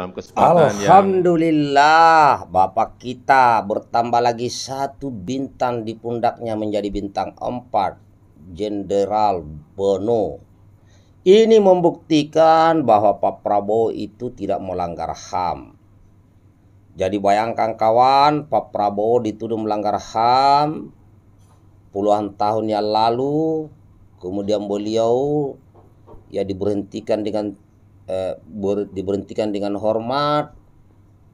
dalam kesempatan Alhamdulillah yang... Bapak kita bertambah lagi satu bintang di pundaknya menjadi bintang empat Jenderal Bono ini membuktikan bahwa Pak Prabowo itu tidak melanggar HAM jadi bayangkan kawan Pak Prabowo dituduh melanggar HAM puluhan tahun yang lalu kemudian beliau ya diberhentikan dengan eh, diberhentikan dengan hormat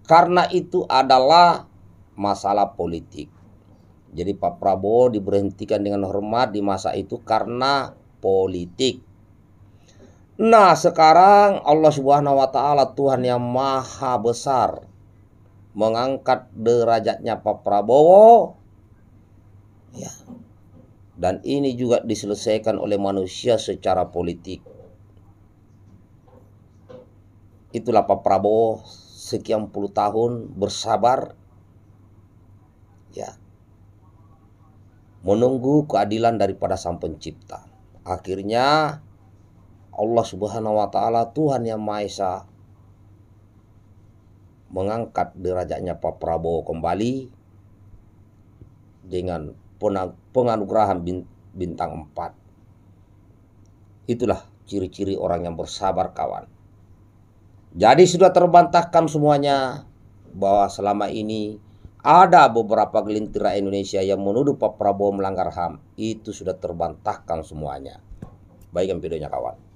karena itu adalah masalah politik. Jadi Pak Prabowo diberhentikan dengan hormat di masa itu karena politik. Nah, sekarang Allah Subhanahu wa taala Tuhan yang maha besar mengangkat derajatnya Pak Prabowo. Ya. Dan ini juga diselesaikan oleh manusia secara politik. Itulah Pak Prabowo sekian puluh tahun bersabar ya menunggu keadilan daripada Sang Pencipta. Akhirnya Allah Subhanahu wa taala Tuhan yang Maha Esa mengangkat derajatnya Pak Prabowo kembali dengan penganugerahan bintang empat. Itulah ciri-ciri orang yang bersabar kawan. Jadi sudah terbantahkan semuanya bahwa selama ini ada beberapa gelintiran Indonesia yang menuduh Pak Prabowo melanggar HAM. Itu sudah terbantahkan semuanya. Baikkan videonya kawan.